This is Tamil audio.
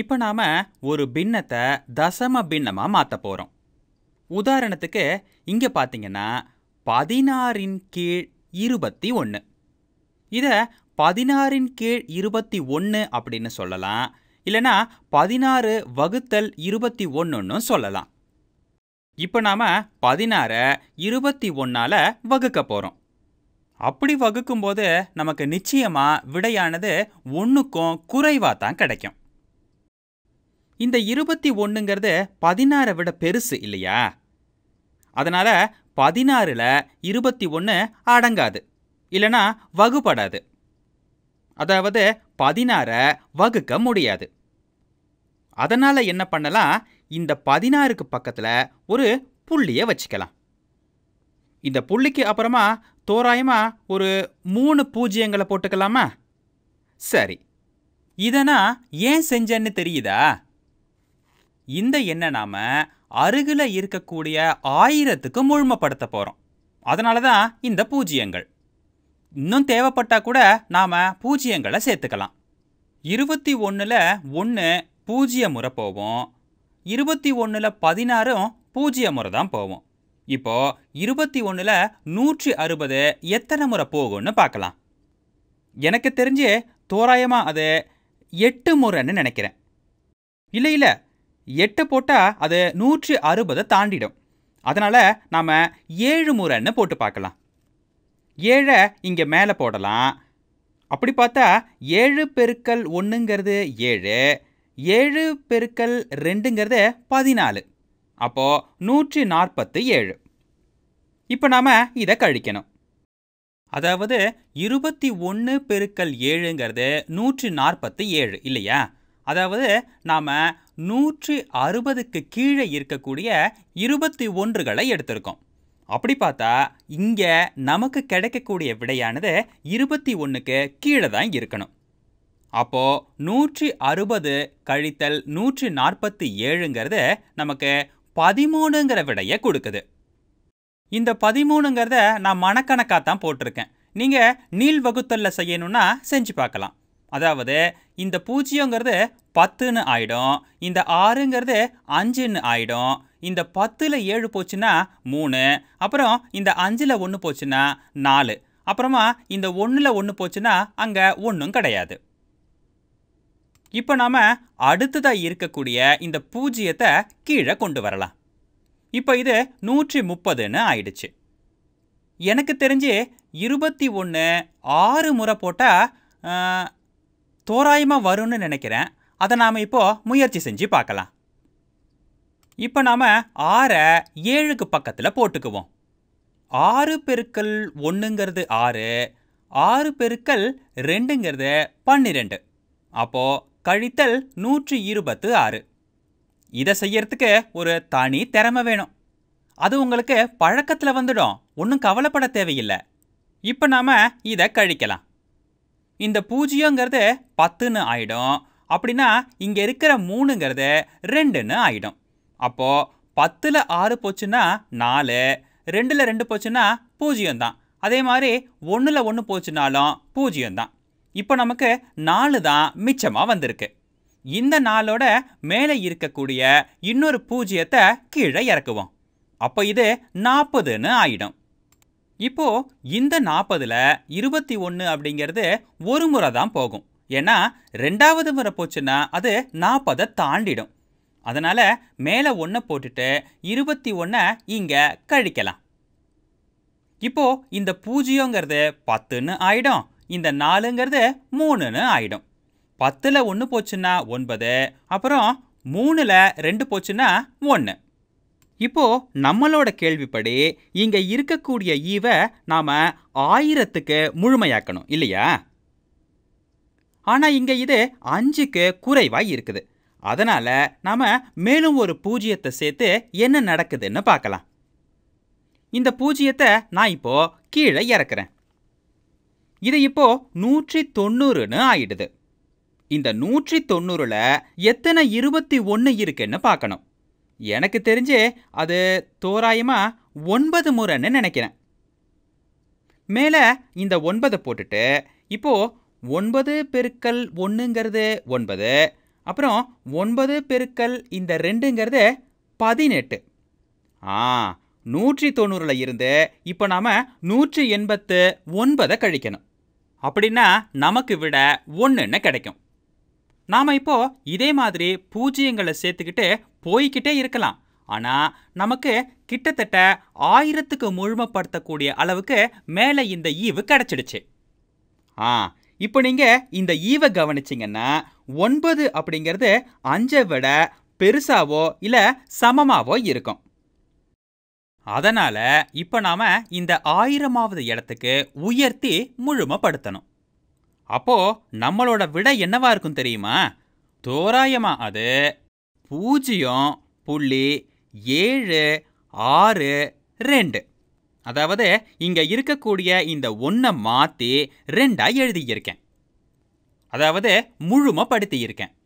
இப்போ நாம் ஒரு பின்னத்தை தசம பின்னமாக மாற்ற போகிறோம் உதாரணத்துக்கு இங்கே பார்த்தீங்கன்னா பதினாறின் கீழ் இருபத்தி ஒன்று இதை பதினாறின் கீழ் இருபத்தி ஒன்று அப்படின்னு சொல்லலாம் இல்லைனா பதினாறு வகுத்தல் இருபத்தி ஒன்றுன்னு சொல்லலாம் இப்போ நாம் பதினாறை இருபத்தி ஒன்றால் வகுக்க போகிறோம் அப்படி வகுக்கும்போது நமக்கு நிச்சயமாக விடையானது ஒன்றுக்கும் குறைவாக தான் கிடைக்கும் இந்த இருபத்தி ஒன்றுங்கிறது பதினாறை விட பெருசு இல்லையா அதனால் பதினாறில் இருபத்தி ஒன்று அடங்காது இல்லைனா வகுப்படாது அதாவது பதினாறை வகுக்க முடியாது அதனால் என்ன பண்ணலாம் இந்த பதினாறுக்கு பக்கத்தில் ஒரு புள்ளியை வச்சுக்கலாம் இந்த புள்ளிக்கு அப்புறமா தோராயமாக ஒரு மூணு பூஜ்ஜியங்களை போட்டுக்கலாமா சரி இதை நான் ஏன் செஞ்சேன்னு தெரியுதா இந்த எண்ணை நாம் அருகில் இருக்கக்கூடிய ஆயிரத்துக்கு முழுமைப்படுத்த போகிறோம் அதனால தான் இந்த பூஜ்ஜியங்கள் இன்னும் தேவைப்பட்டால் கூட நாம் பூஜ்ஜியங்களை சேர்த்துக்கலாம் இருபத்தி ஒன்றில் ஒன்று பூஜ்ஜிய முறை போவோம் இருபத்தி ஒன்றில் பதினாறும் பூஜ்ஜிய முறை தான் போவோம் இப்போது இருபத்தி ஒன்றில் நூற்றி அறுபது எத்தனை முறை போகும்னு பார்க்கலாம் எனக்கு தெரிஞ்சு தோராயமாக அது எட்டு முறைன்னு நினைக்கிறேன் இல்லை இல்லை எட்டு போட்டால் அது நூற்றி அறுபதை தாண்டிடும் அதனால் நாம் ஏழு முறைன்னு போட்டு பார்க்கலாம் ஏழை இங்கே மேலே போடலாம் அப்படி பார்த்தா ஏழு பெருக்கல் ஒன்றுங்கிறது ஏழு ஏழு பெருக்கல் ரெண்டுங்கிறது பதினாலு அப்போது நூற்றி நாற்பத்து ஏழு இப்போ நாம் இதை கழிக்கணும் அதாவது இருபத்தி ஒன்று பெருக்கல் ஏழுங்கிறது நூற்றி நாற்பத்தி ஏழு இல்லையா அதாவது நாம் நூற்றி அறுபதுக்கு கீழே இருக்கக்கூடிய இருபத்தி ஒன்றுகளை எடுத்திருக்கோம் அப்படி பார்த்தா இங்கே நமக்கு கிடைக்கக்கூடிய விடையானது இருபத்தி ஒன்றுக்கு கீழே தான் இருக்கணும் அப்போது நூற்றி அறுபது கழித்தல் நூற்றி நாற்பத்தி ஏழுங்கிறது நமக்கு பதிமூணுங்கிற விடையை கொடுக்குது இந்த பதிமூணுங்கிறத நான் மனக்கணக்காக தான் போட்டிருக்கேன் நீங்கள் நீள் வகுத்தலில் செய்யணும்னா செஞ்சு பார்க்கலாம் அதாவது இந்த பூஜ்ஜியங்கிறது பத்துன்னு ஆயிடும் இந்த ஆறுங்கிறது அஞ்சுன்னு ஆயிடும் இந்த பத்தில் ஏழு போச்சுன்னா மூணு அப்புறம் இந்த அஞ்சில் ஒன்று போச்சுன்னா நாலு அப்புறமா இந்த ஒன்றில் ஒன்று போச்சுன்னா அங்கே ஒன்றும் கிடையாது இப்போ நாம் அடுத்ததாக இருக்கக்கூடிய இந்த பூஜ்ஜியத்தை கீழே கொண்டு வரலாம் இப்போ இது நூற்றி முப்பதுன்னு ஆயிடுச்சு எனக்கு தெரிஞ்சு இருபத்தி ஒன்று ஆறு முறை போட்டால் தோராயமாக வரும்னு நினைக்கிறேன் அதை நாம் இப்போது முயற்சி செஞ்சு பார்க்கலாம் இப்போ நாம் ஆறை ஏழுக்கு பக்கத்தில் போட்டுக்குவோம் ஆறு பெருக்கல் ஒன்றுங்கிறது ஆறு ஆறு பெருக்கல் ரெண்டுங்கிறது பன்னிரெண்டு அப்போது கழித்தல் நூற்றி இருபத்து ஆறு இதை செய்யறதுக்கு ஒரு தனி திறமை வேணும் அது உங்களுக்கு பழக்கத்தில் வந்துடும் ஒன்றும் கவலைப்பட தேவையில்லை இப்போ நாம் இதை கழிக்கலாம் இந்த பூஜ்ஜியங்கிறது பத்துன்னு ஆகிடும் அப்படின்னா இங்கே இருக்கிற மூணுங்கிறது ரெண்டுன்னு ஆகிடும் அப்போது பத்தில் ஆறு போச்சுன்னா நாலு ரெண்டில் ரெண்டு போச்சுன்னா பூஜ்ஜியம் தான் அதே மாதிரி ஒன்றில் ஒன்று போச்சுனாலும் பூஜ்ஜியம் தான் இப்போ நமக்கு நாலு தான் மிச்சமாக வந்திருக்கு இந்த நாளோட மேலே இருக்கக்கூடிய இன்னொரு பூஜ்ஜியத்தை கீழே இறக்குவோம் அப்போ இது நாற்பதுன்னு ஆயிடும் இப்போ இந்த நாற்பதுல இருபத்தி ஒன்று அப்படிங்கிறது ஒரு முறை தான் போகும் ஏன்னா ரெண்டாவது முறை போச்சுன்னா அது நாற்பதை தாண்டிடும் அதனால் மேலே ஒன்றை போட்டுட்டு இருபத்தி ஒன்றை இங்கே கழிக்கலாம் இப்போது இந்த பூஜ்ஜியங்கிறது பத்துன்னு ஆயிடும் இந்த நாலுங்கிறது மூணுன்னு ஆயிடும் பத்தில் ஒன்று போச்சுன்னா ஒன்பது அப்புறம் மூணில் ரெண்டு போச்சுன்னா ஒன்று இப்போ நம்மளோட கேள்விப்படி இங்க இருக்கக்கூடிய ஈவை நாம ஆயிரத்துக்கு முழுமையாக்கணும் இல்லையா ஆனா இங்க இது அஞ்சுக்கு குறைவாய் இருக்குது அதனால நாம மேலும் ஒரு பூஜ்ஜியத்தை சேர்த்து என்ன நடக்குதுன்னு பார்க்கலாம் இந்த பூஜ்ஜியத்தை நான் இப்போ கீழே இறக்குறேன் இது இப்போ நூற்றி தொண்ணூறுன்னு ஆயிடுது இந்த நூற்றி தொண்ணூறுல எத்தனை இருபத்தி ஒன்று இருக்குன்னு பார்க்கணும் எனக்கு தெரிஞ்சு அது தோராயமாக ஒன்பது முறைன்னு நினைக்கிறேன் மேலே இந்த ஒன்பதை போட்டுட்டு இப்போது ஒன்பது பெருக்கல் ஒன்றுங்கிறது ஒன்பது அப்புறம் ஒன்பது பெருக்கல் இந்த ரெண்டுங்கிறது பதினெட்டு ஆ நூற்றி தொண்ணூறில் இருந்து இப்போ நாம் நூற்றி எண்பத்து ஒன்பதை கழிக்கணும் அப்படின்னா நமக்கு விட ஒன்றுன்னு கிடைக்கும் நாம் இப்போ இதே மாதிரி பூஜ்ஜியங்களை சேர்த்துக்கிட்டு போய்கிட்டே இருக்கலாம் ஆனால் நமக்கு கிட்டத்தட்ட ஆயிரத்துக்கு முழுமைப்படுத்தக்கூடிய அளவுக்கு மேலே இந்த ஈவு கிடச்சிடுச்சு ஆ இப்போ நீங்கள் இந்த ஈவை கவனிச்சிங்கன்னா ஒன்பது அப்படிங்கிறது அஞ்சை விட பெருசாவோ இல்லை சமமாவோ இருக்கும் அதனால் இப்போ நாம் இந்த ஆயிரமாவது இடத்துக்கு உயர்த்தி முழுமைப்படுத்தணும் அப்போ நம்மளோட விடை என்னவா இருக்கும் தெரியுமா தோராயமா அது பூஜ்ஜியம் புள்ளி ஏழு ஆறு ரெண்டு அதாவது இங்கே இருக்கக்கூடிய இந்த ஒன்றை மாற்றி ரெண்டாக எழுதியிருக்கேன் அதாவது படுத்தியிருக்கேன்